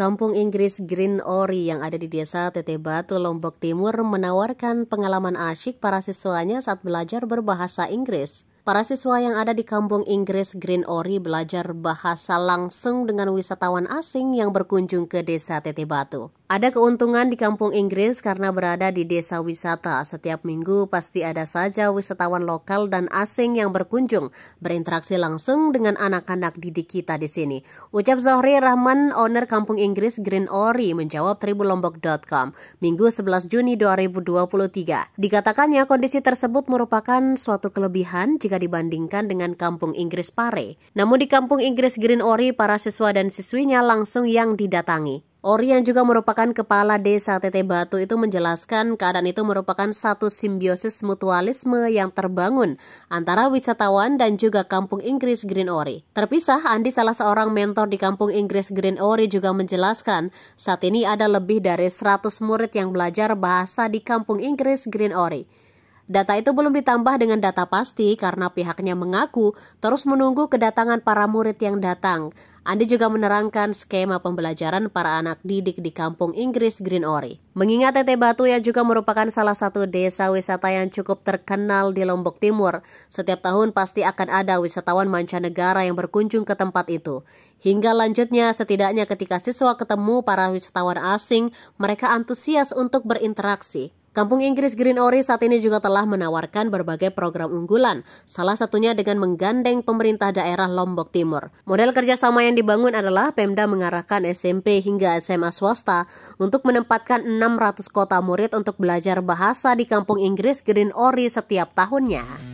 Kampung Inggris Green Ori yang ada di desa Tete Batu, Lombok Timur menawarkan pengalaman asyik para siswanya saat belajar berbahasa Inggris. Para siswa yang ada di kampung Inggris Green Ori belajar bahasa langsung dengan wisatawan asing yang berkunjung ke desa Tete Batu. Ada keuntungan di kampung Inggris karena berada di desa wisata. Setiap minggu pasti ada saja wisatawan lokal dan asing yang berkunjung, berinteraksi langsung dengan anak-anak didik kita di sini. Ucap Zohri Rahman, owner kampung Inggris Green Ori, menjawab tribulombok.com Minggu 11 Juni 2023. Dikatakannya kondisi tersebut merupakan suatu kelebihan jika jika dibandingkan dengan Kampung Inggris Pare. Namun di Kampung Inggris Green Ori, para siswa dan siswinya langsung yang didatangi. Ori yang juga merupakan kepala desa TT Batu itu menjelaskan keadaan itu merupakan satu simbiosis mutualisme yang terbangun antara wisatawan dan juga kampung Inggris Green Ori. Terpisah, Andi salah seorang mentor di kampung Inggris Green Ori juga menjelaskan saat ini ada lebih dari 100 murid yang belajar bahasa di kampung Inggris Green Ori. Data itu belum ditambah dengan data pasti karena pihaknya mengaku terus menunggu kedatangan para murid yang datang. Andi juga menerangkan skema pembelajaran para anak didik di kampung Inggris Green Ori. Mengingat Tete Batu yang juga merupakan salah satu desa wisata yang cukup terkenal di Lombok Timur, setiap tahun pasti akan ada wisatawan mancanegara yang berkunjung ke tempat itu. Hingga lanjutnya, setidaknya ketika siswa ketemu para wisatawan asing, mereka antusias untuk berinteraksi. Kampung Inggris Green Ori saat ini juga telah menawarkan berbagai program unggulan, salah satunya dengan menggandeng pemerintah daerah Lombok Timur. Model kerjasama yang dibangun adalah Pemda mengarahkan SMP hingga SMA swasta untuk menempatkan 600 kota murid untuk belajar bahasa di Kampung Inggris Green Ori setiap tahunnya.